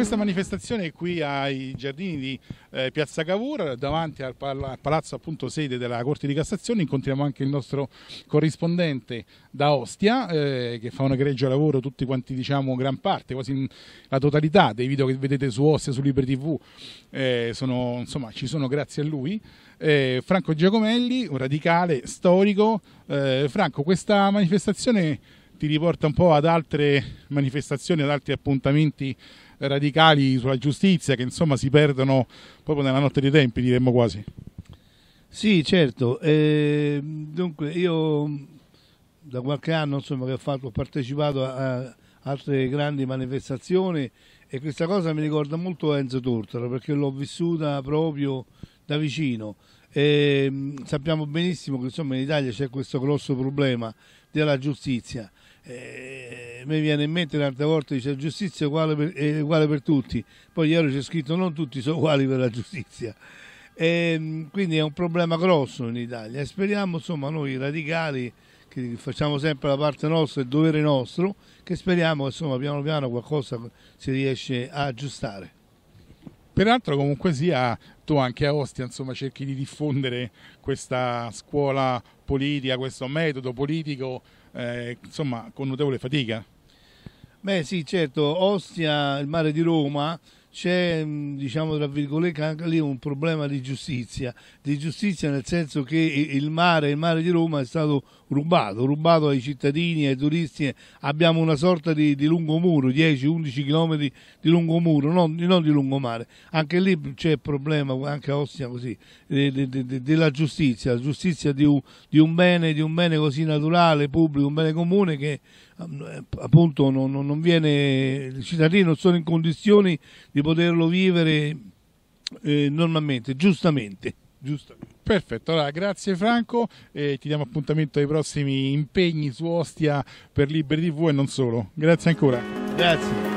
questa manifestazione qui ai giardini di eh, Piazza Cavour, davanti al, pal al, palazzo appunto sede della Corte di Cassazione, incontriamo anche il nostro corrispondente da Ostia, eh, che fa un egregio lavoro tutti quanti, diciamo, gran parte, quasi la totalità dei video che vedete su Ostia, su Libre TV, eh, sono, insomma, ci sono grazie a lui. Eh, Franco Giacomelli, un radicale storico. Eh, Franco, questa manifestazione ti riporta un po' ad altre manifestazioni, ad altri appuntamenti radicali sulla giustizia che insomma si perdono proprio nella notte dei tempi, diremmo quasi. Sì, certo. Eh, dunque, io da qualche anno insomma, che ho, fatto, ho partecipato a altre grandi manifestazioni e questa cosa mi ricorda molto Enzo Tortora perché l'ho vissuta proprio da vicino. E ehm, sappiamo benissimo che insomma, in Italia c'è questo grosso problema della giustizia. E ehm, mi viene in mente un'altra volta, dice la giustizia è uguale, per, è uguale per tutti, poi ieri c'è scritto non tutti sono uguali per la giustizia. E, ehm, quindi è un problema grosso in Italia e speriamo insomma noi radicali che facciamo sempre la parte nostra, il dovere nostro, che speriamo insomma piano piano qualcosa si riesce a aggiustare. Peraltro comunque sia tu anche a Ostia insomma, cerchi di diffondere questa scuola politica, questo metodo politico eh, insomma, con notevole fatica. Beh sì certo, Ostia, il mare di Roma c'è, mm, diciamo, tra virgolette, anche lì un problema di giustizia, di giustizia nel senso che il mare, il mare di Roma è stato rubato, rubato ai cittadini, ai turisti, abbiamo una sorta di, di lungomuro, 10-11 km di lungomuro, non, non di lungomare, anche lì c'è il problema, anche a Ostia così, della giustizia, la giustizia di un, di un, bene, di un bene così naturale, pubblico, un bene comune che mm, eh, appunto non, non viene, i cittadini non sono in condizioni di di poterlo vivere eh, normalmente, giustamente. giustamente. Perfetto, allora grazie Franco, eh, ti diamo appuntamento ai prossimi impegni su Ostia per Liberi TV e non solo. Grazie ancora. Grazie.